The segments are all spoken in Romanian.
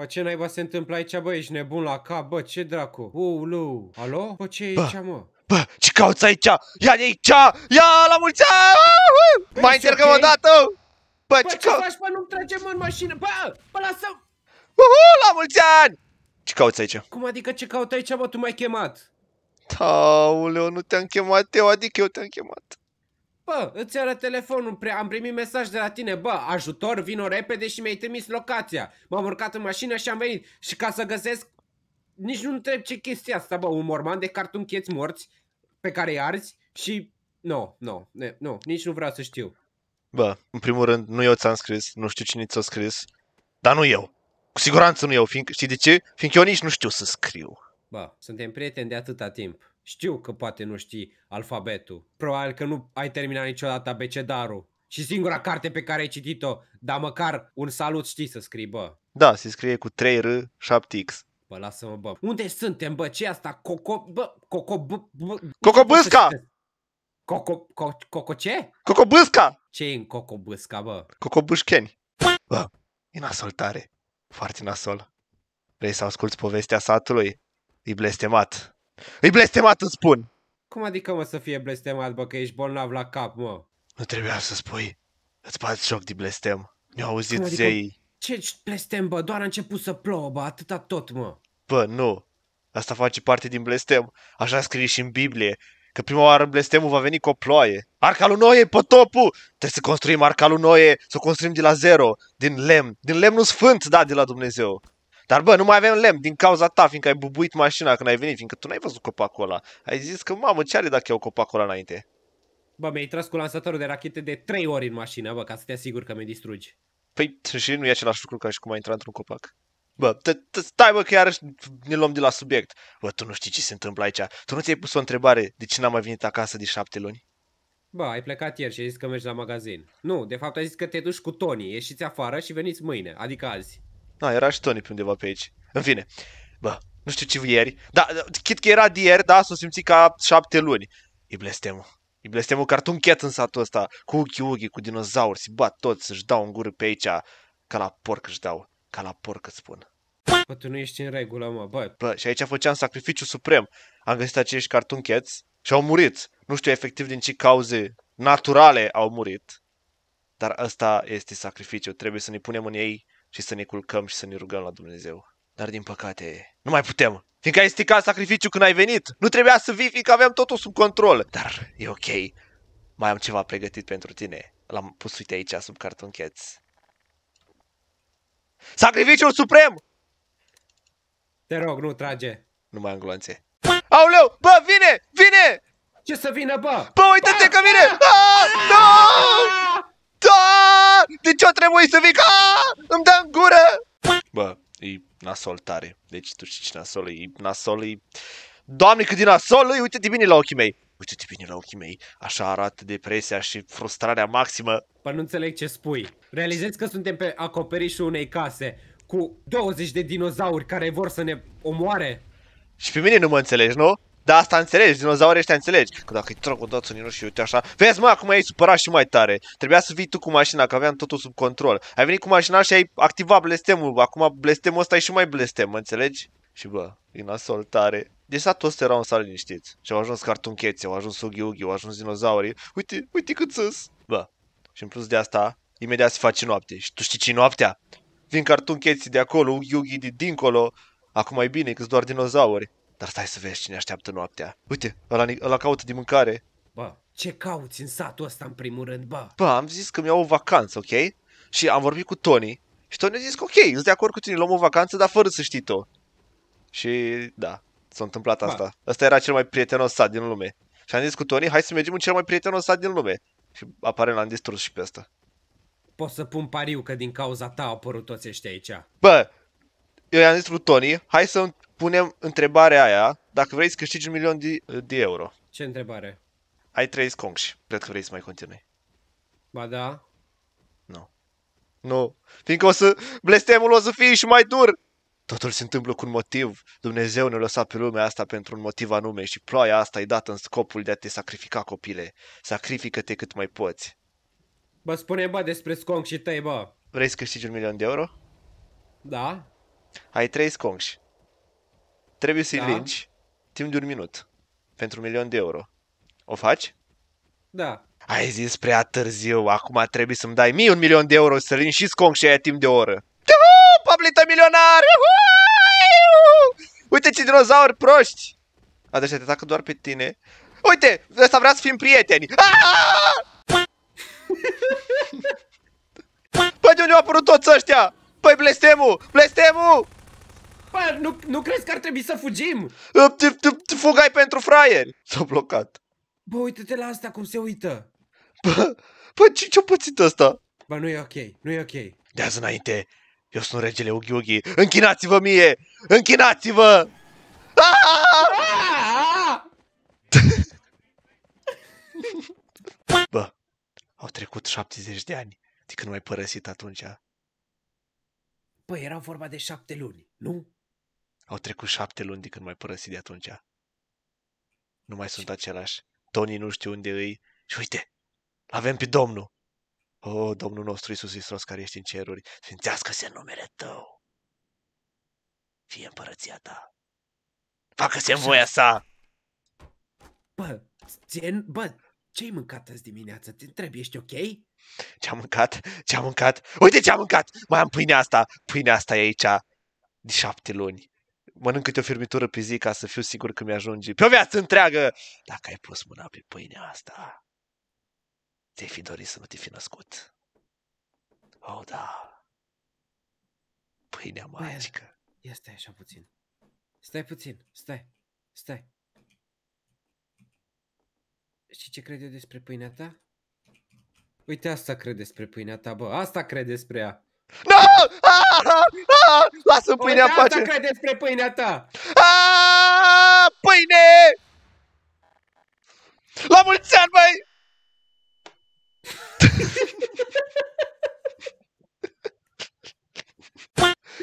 Bă, ce naiba se întâmplă aici, bă? Ești nebun la cap, bă, ce dracu? Ulu, alo? Bă, ce e aici, mă? Bă, ce cauți aici? Ia de aici! Ia la mulți păi, Mai încercăm o dată! Bă, ce, ce faci, bă? Nu-mi tragem în mașină! Bă, bă, lasă! Uhu, la mulți ani! Ce cauți aici? Cum adică ce caut aici, bă? Tu m-ai chemat! Tauleu, nu te-am chemat eu, adică eu te-am chemat. Bă, îți arăt telefonul, pre- am primit mesaj de la tine, bă, ajutor, vino repede și mi-ai trimis locația. M-am urcat în mașină și am venit. Și ca să găsesc, nici nu întreb ce chestia asta, bă, un morman de cartun cheți morți pe care îi arzi și... Nu, no, nu, no, nu, nici nu vreau să știu. Bă, în primul rând, nu eu ți-am scris, nu știu cine ți-a scris, dar nu eu. Cu siguranță nu eu, fiind, știi de ce? Fiindcă eu nici nu știu să scriu. Bă, suntem prieteni de atâta timp. Știu că poate nu știi alfabetul. Probabil că nu ai terminat niciodată abecedarul. Și singura carte pe care ai citit-o, dar măcar un salut știi să scrii, bă. Da, se scrie cu 3 R, 7X. Bă, lasă-mă, bă. Unde suntem, bă? ce asta? Coco... Bă, coco... Bă, bă. Cocobâsca! Coco... Co, coco ce? Cocobâsca! ce e în cocobâsca, bă? Cocobâșcheni. Bă, e nasol tare. Foarte nasol. Vrei să asculti povestea satului? E blestemat. E blestemat, îți spun! Cum adică, mă, să fie blestemat, bă, că ești bolnav la cap, mă? Nu trebuia să spui. Îți bați joc de blestem. Mi-au auzit adică, zei. Ce blestem, bă? Doar a început să plouă, bă, atâta tot, mă. Bă, nu. Asta face parte din blestem. Așa scrie și în Biblie. Că prima oară blestemul va veni cu o ploaie. Arca lui Noe, pe topul! Trebuie să construim arca lui Noe, să o construim de la zero, din lemn. Din lemnul sfânt, da, de la Dumnezeu. Dar bă, nu mai avem lemn din cauza ta, fiindcă ai bubuit mașina când ai venit, fiindcă tu n-ai văzut copacul ăla. Ai zis că, mamă, ce are dacă iau copacul ăla înainte? Bă, mi-ai tras cu lansatorul de rachete de 3 ori în mașină, bă, ca să te asigur că mi distrugi. Păi, și nu e același lucru ca și cum ai intrat într-un copac. Bă, stai bă că iarăși ne luăm de la subiect. Bă, tu nu știi ce se întâmplă aici. Tu nu ți-ai pus o întrebare de ce n-am mai venit acasă de șapte luni? Bă, ai plecat ieri și ai zis că mergi la magazin. Nu, de fapt ai zis că te duci cu Tony, ieșiți afară și veniți mâine, adică azi. Da, era și Tony pe undeva pe aici. În fine. Bă, nu știu ce ieri. Da, chit că era de ieri, da, s-o simți ca șapte luni. E blestemul. E blestemul cartoon cat în satul ăsta. Cu uchi uchi, cu dinozauri, se bat toți, își dau în gură pe aici. Ca la porc își dau. Ca la porc îți spun. Bă, tu nu ești în regulă, mă, bă. Bă, și aici făceam sacrificiu suprem. Am găsit acești cartoon cats și au murit. Nu știu efectiv din ce cauze naturale au murit. Dar ăsta este sacrificiu. Trebuie să ne punem în ei și să ne culcăm și să ne rugăm la Dumnezeu. Dar din păcate, nu mai putem. Fiindcă ai sticat sacrificiul când ai venit. Nu trebuia să vii, fiindcă aveam totul sub control. Dar e ok. Mai am ceva pregătit pentru tine. L-am pus, uite aici, sub cartoncheți. Sacrificiul suprem! Te rog, nu trage. Nu mai am gloanțe. Auleu, bă, vine, vine! Ce să vină, bă? Bă, uite-te că vine! Ah, ah! da, Da! De ce o trebuie să vii? Aaaa! Îmi dă în gură! Bă, e nasol tare. Deci tu știi ce nasol e. E nasol e... Doamne, cât din nasol e! Uite-te bine la ochii mei! Uite-te bine la ochii mei. Așa arată depresia și frustrarea maximă. Bă, nu înțeleg ce spui. Realizezi că suntem pe acoperișul unei case cu 20 de dinozauri care vor să ne omoare? Și pe mine nu mă înțelegi, nu? Da, asta înțelegi, dinozaurii ăștia înțelegi. Că dacă îi trag o dată în și uite așa, vezi mă, acum ai supărat și mai tare. Trebuia să vii tu cu mașina, că aveam totul sub control. Ai venit cu mașina și ai activat blestemul. Acum blestemul ăsta e și mai blestem, înțelegi? Și bă, e nasol tare. Deci a toți erau în sală liniștiți. Și au ajuns cartunchețe, au ajuns ughi au ajuns dinozaurii. Uite, uite cât sus. Bă, și în plus de asta, imediat se face noapte. Și tu știi ce noaptea? Vin cartuncheții de acolo, ughi de dincolo. Acum e bine că doar dinozauri. Dar stai să vezi cine așteaptă noaptea. Uite, ăla, ăla caută de mâncare. Bă, ce cauți în satul ăsta în primul rând, bă? Bă, am zis că mi iau o vacanță, ok? Și am vorbit cu Tony și Tony a zis că ok, sunt de acord cu tine, luăm o vacanță, dar fără să știi tu. Și da, s-a întâmplat ba. asta. Ăsta era cel mai prietenos sat din lume. Și am zis cu Tony, hai să mergem în cel mai prietenos sat din lume. Și apare l-am distrus și pe asta. Pot să pun pariu că din cauza ta au apărut toți ăștia aici. Bă, eu i-am zis lui Tony, hai să punem întrebarea aia, dacă vrei să câștigi un milion de, de euro. Ce întrebare? Ai trei sconși, cred că vrei să mai continui. Ba da. Nu. Nu. Fiindcă o să... Blestemul o să fie și mai dur. Totul se întâmplă cu un motiv. Dumnezeu ne-a lăsat pe lumea asta pentru un motiv anume și ploaia asta e dată în scopul de a te sacrifica, copile. Sacrifică-te cât mai poți. Bă, spune, bă, despre sconc și tăi, bă. Vrei să câștigi un milion de euro? Da. Ai trei sconși. Trebuie să-i da. legi timp de un minut pentru un milion de euro. O faci? Da. Ai zis prea târziu, acum trebuie să-mi dai mie un milion de euro să lin și sconc și aia timp de o oră. Da, Pablita milionar! Uite ce dinozauri proști! A, deci te atacă doar pe tine. Uite, ăsta vrea să fim prieteni. Ah! Păi de unde au apărut toți ăștia? Păi blestemul! Blestemul! după nu, nu crezi că ar trebui să fugim? Fugai pentru fraieri! S-a blocat. Bă, uite-te la asta cum se uită. Bă, bă ce, ce pățit asta? Bă, nu e ok, nu e ok. De azi înainte, eu sunt regele Ughi Ughi. Închinați-vă mie! Închinați-vă! Ah! Bă, au trecut 70 de ani de când m-ai părăsit atunci. Păi era vorba de șapte luni, nu? Au trecut șapte luni de când m-ai părăsit de atunci. Nu mai sunt același. Tony nu știu unde îi. Și uite, avem pe Domnul. O, oh, Domnul nostru Iisus Hristos care ești în ceruri, sfințească-se numele Tău. Fie împărăția Ta. Facă-se în voia sa! Bă, țin, bă, ce-ai mâncat azi dimineață? Te întreb, ești ok? Ce-am mâncat? Ce-am mâncat? Uite ce-am mâncat! Mai am pâinea asta! Pâinea asta e aici de șapte luni mănânc câte o firmitură pe zi ca să fiu sigur că mi-ajunge pe o viață întreagă. Dacă ai pus mâna pe pâinea asta, te-ai fi dorit să nu te fi născut. Oh, da. Pâinea magică. ia stai așa puțin. Stai puțin, stai, stai. Și ce cred eu despre pâinea ta? Uite, asta cred despre pâinea ta, bă. Asta cred despre ea. No! Lasă pâinea păi în pace! Asta crede despre pâinea ta! Aaaa, pâine! La mulți ani, băi!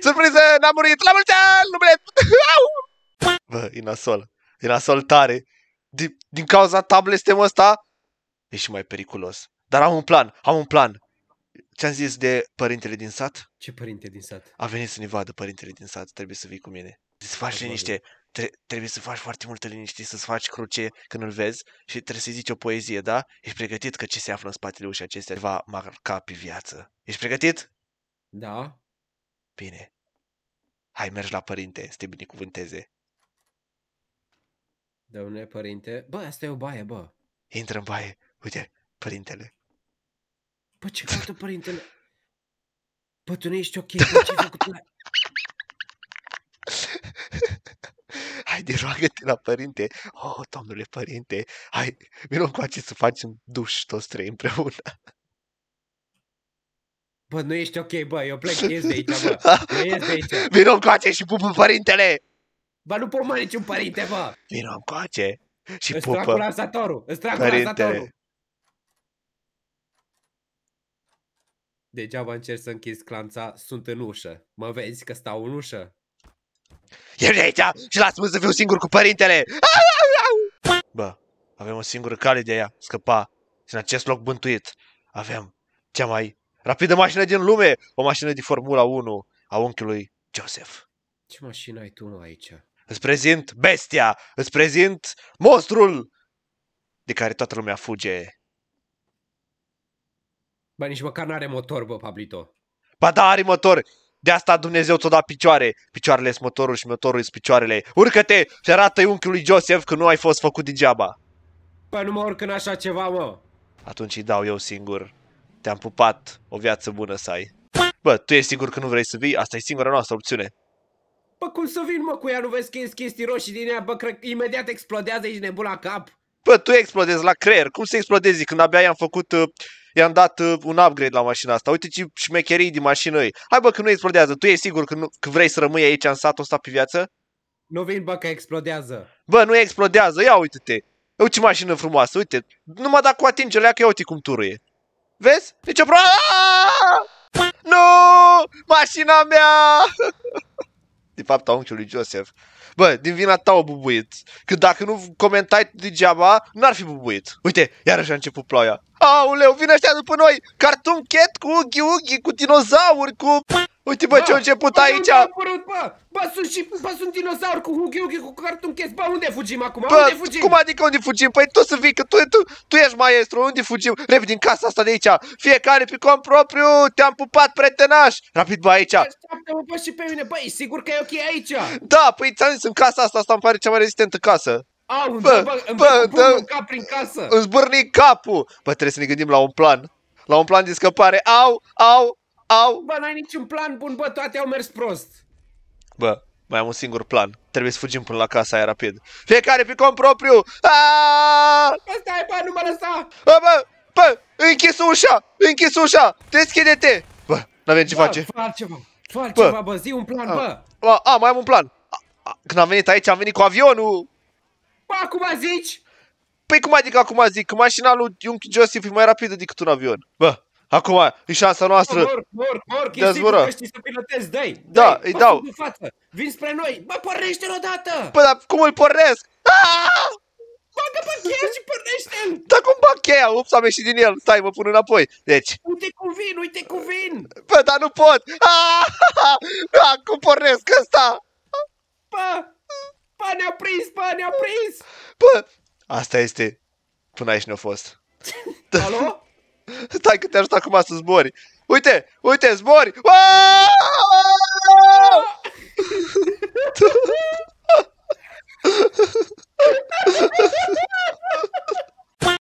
Surpriză, n-am murit! La mulți ani, numele... Bă, e nasol. E nasol tare. Din, din cauza tablestem ăsta, e și mai periculos. Dar am un plan, am un plan. Ți-am zis de părintele din sat? Ce părinte din sat? A venit să ne vadă părintele din sat, trebuie să vii cu mine. Să faci Probabil. liniște, tre- trebuie să faci foarte multă liniște, să-ți faci cruce când îl vezi și trebuie să-i zici o poezie, da? Ești pregătit că ce se află în spatele ușii acestea va marca pe viață. Ești pregătit? Da. Bine. Hai, mergi la părinte, să te binecuvânteze. Domnule părinte, bă, asta e o baie, bă. Intră în baie, uite, părintele. Bă, ce caută părintele? Bă, tu nu ești ok, bă, ce ai făcut la... Hai de roagă-te la părinte. Oh, domnule părinte, hai, vino cu acest să facem duș toți trei împreună. Bă, nu ești ok, bă, eu plec, ies de aici, bă. ies de aici. Vino cu acest și pupă părintele! Bă, nu pot mai niciun părinte, bă! Vino încoace și îți pupă. Îți trag lansatorul, îți trag cu lansatorul. Degeaba încerc să închizi clanța, sunt în ușă. Mă vezi că stau în ușă? Eu de aici și l-a spus să fiu singur cu părintele! Bă, avem o singură cale de a scăpa și în acest loc bântuit. Avem cea mai rapidă mașină din lume, o mașină de Formula 1 a unchiului Joseph. Ce mașină ai tu mă, aici? Îți prezint bestia, îți prezint monstrul de care toată lumea fuge. Bă, nici măcar nu are motor, bă, Pablito. Ba da, are motor. De asta Dumnezeu ți-o dat picioare. Picioarele sunt motorul și motorul sunt picioarele. Urcă-te și arată-i unchiului Joseph că nu ai fost făcut degeaba. Bă, nu mă urc în așa ceva, mă. Atunci îi dau eu singur. Te-am pupat. O viață bună să ai. Bă, tu ești sigur că nu vrei să vii? Asta e singura noastră opțiune. Bă, cum să vin, mă, cu ea? Nu vezi că chestii roșii din ea? Bă, cred imediat explodează, ești nebun la cap. Bă, tu explodezi la creier. Cum să explodezi când abia i-am făcut... Uh i-am dat uh, un upgrade la mașina asta. Uite ce șmecherii din mașină e. Hai bă, că nu explodează. Tu e sigur că, nu, că vrei să rămâi aici în satul ăsta pe viață? Nu vin bă că explodează. Bă, nu explodează. Ia uite-te. Uite ce mașină frumoasă. Uite. Numai dacă o atinge că ia uite cum turuie. Vezi? Nici deci, o problemă. Nu! Mașina mea! de fapt a unchiului Joseph. Bă, din vina ta o bubuit. Că dacă nu comentai degeaba, n-ar fi bubuit. Uite, iarăși a început ploaia. Auleu, vin ăștia după noi! Cartoon Cat cu ughi-ughi, cu dinozauri, cu... Uite, bă, bă ce-a început bă, aici! Apărut, bă, bă, sunt și, bă, sunt dinozauri cu Huggy Wuggy, cu cartoon cast. Bă, unde fugim acum? Bă, unde fugim? cum adică unde fugim? Păi tu să vii, că tu, tu, tu ești maestru, unde fugim? Repede din casa asta de aici! Fiecare pe cont propriu, te-am pupat, pretenaș! Rapid, bă, aici! Așteaptă-mă, bă, și pe mine! e sigur că e ok aici! Da, păi ți-am zis, în casa asta, asta îmi pare cea mai rezistentă casă. Au, bă, bă, îmi bă, da. bă, bă, bă, bă, bă, bă, bă, bă, Bă, bă, bă, bă, bă, bă, bă, bă, bă, bă, bă, bă, bă, bă, au, au! Bă, n-ai niciun plan bun, bă, toate au mers prost. Bă, mai am un singur plan. Trebuie să fugim până la casa aia rapid. Fiecare pe cont propriu! Aaaa! Stai, bă, nu mă lăsa! Bă, bă, bă, închis ușa! Închis ușa! Deschide-te! Bă, n-avem ce bă, face. Fac ceva, fac bă. ceva, bă, zi un plan, a. bă! A, a, mai am un plan. A, a, când am venit aici, am venit cu avionul. Bă, acum zici? Păi cum adică acum zic? mașina lui Iunchi Joseph e mai rapidă decât un avion. Bă, Acum e șansa noastră. Mor, mor, mor, de să pilotezi, dai. da, dai, îi dau. De față. Vin spre noi. Bă, pornește-l odată. Bă, păi, dar cum îl pornesc? Aaaa! Bagă pe cheia și pornește-l! Dar cum bag cheia? Ups, am ieșit din el. Stai, mă pun înapoi. Deci... Uite cum vin, uite cum vin! Bă, dar nu pot! Aaaa! Ah, cum pornesc ăsta? Bă! Bă, ne-a prins, bă, ne-a prins! Bă! Asta este... Până aici nu a fost. Alo? Stai că te ajut acum să zbori. Uite, uite, zbori!